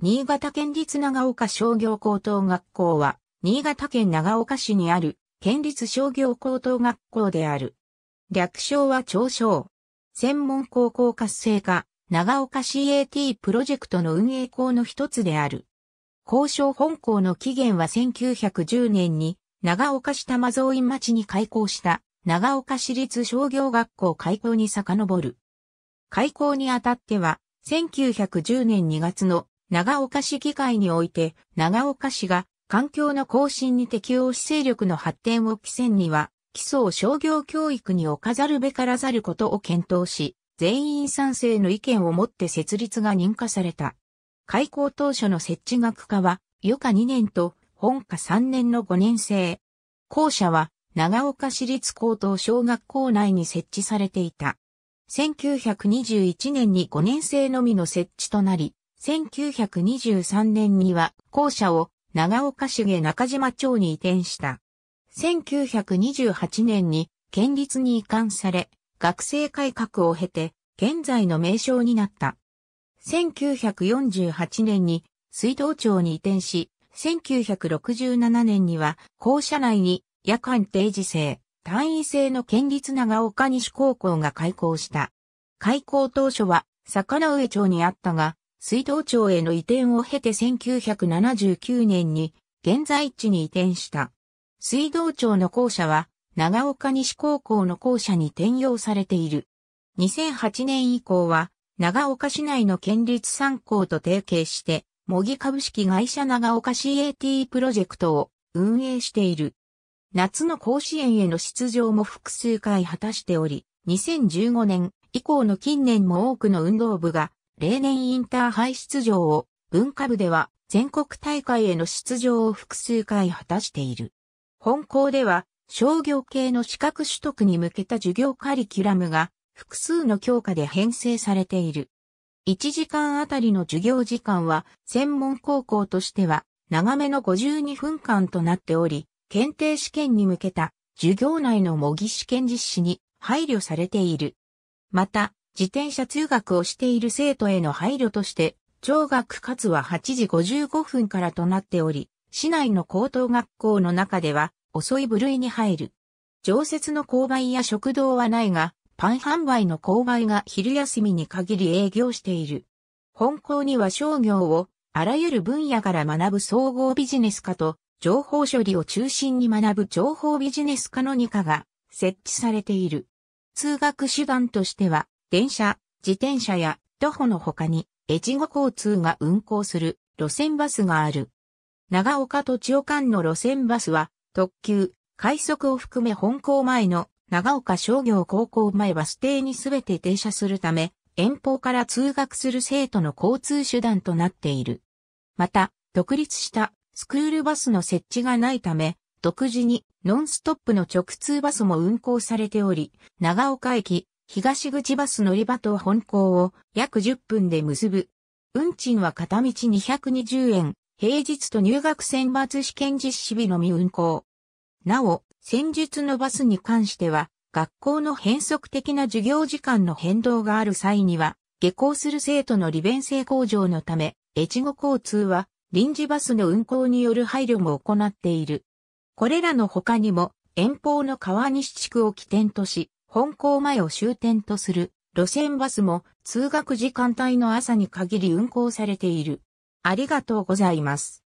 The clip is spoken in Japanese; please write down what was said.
新潟県立長岡商業高等学校は、新潟県長岡市にある、県立商業高等学校である。略称は長商。専門高校活性化、長岡 CAT プロジェクトの運営校の一つである。交渉本校の起源は1910年に、長岡市玉蔵院町に開校した、長岡市立商業学校開校に遡る。開校にあたっては、1910年2月の長岡市議会において、長岡市が環境の更新に適応し勢力の発展を期せんには、基礎商業教育に置かざるべからざることを検討し、全員賛成の意見をもって設立が認可された。開校当初の設置学科は、余科2年と本科3年の5年生。校舎は、長岡市立高等小学校内に設置されていた。1921年に5年生のみの設置となり、1923年には校舎を長岡市下中島町に移転した。1928年に県立に移管され、学生改革を経て、現在の名称になった。1948年に水道庁に移転し、1967年には校舎内に夜間定時制、単位制の県立長岡西高校が開校した。開校当初は坂上町にあったが、水道庁への移転を経て1979年に現在地に移転した。水道庁の校舎は長岡西高校の校舎に転用されている。2008年以降は長岡市内の県立三校と提携して模擬株式会社長岡 CAT プロジェクトを運営している。夏の甲子園への出場も複数回果たしており、2015年以降の近年も多くの運動部が例年インターハイ出場を文化部では全国大会への出場を複数回果たしている。本校では商業系の資格取得に向けた授業カリキュラムが複数の教科で編成されている。1時間あたりの授業時間は専門高校としては長めの52分間となっており、検定試験に向けた授業内の模擬試験実施に配慮されている。また、自転車通学をしている生徒への配慮として、上学かつは8時55分からとなっており、市内の高等学校の中では遅い部類に入る。常設の購買や食堂はないが、パン販売の購買が昼休みに限り営業している。本校には商業をあらゆる分野から学ぶ総合ビジネス科と情報処理を中心に学ぶ情報ビジネス科の2科が設置されている。通学手段としては電車、自転車や徒歩の他に、越後交通が運行する路線バスがある。長岡と千代間の路線バスは、特急、快速を含め本校前の長岡商業高校前バス停にすべて停車するため、遠方から通学する生徒の交通手段となっている。また、独立したスクールバスの設置がないため、独自にノンストップの直通バスも運行されており、長岡駅、東口バス乗り場と本校を約10分で結ぶ。運賃は片道220円、平日と入学選抜試験実施日のみ運行。なお、先日のバスに関しては、学校の変則的な授業時間の変動がある際には、下校する生徒の利便性向上のため、越後交通は臨時バスの運行による配慮も行っている。これらの他にも、遠方の川西地区を起点とし、本校前を終点とする路線バスも通学時間帯の朝に限り運行されている。ありがとうございます。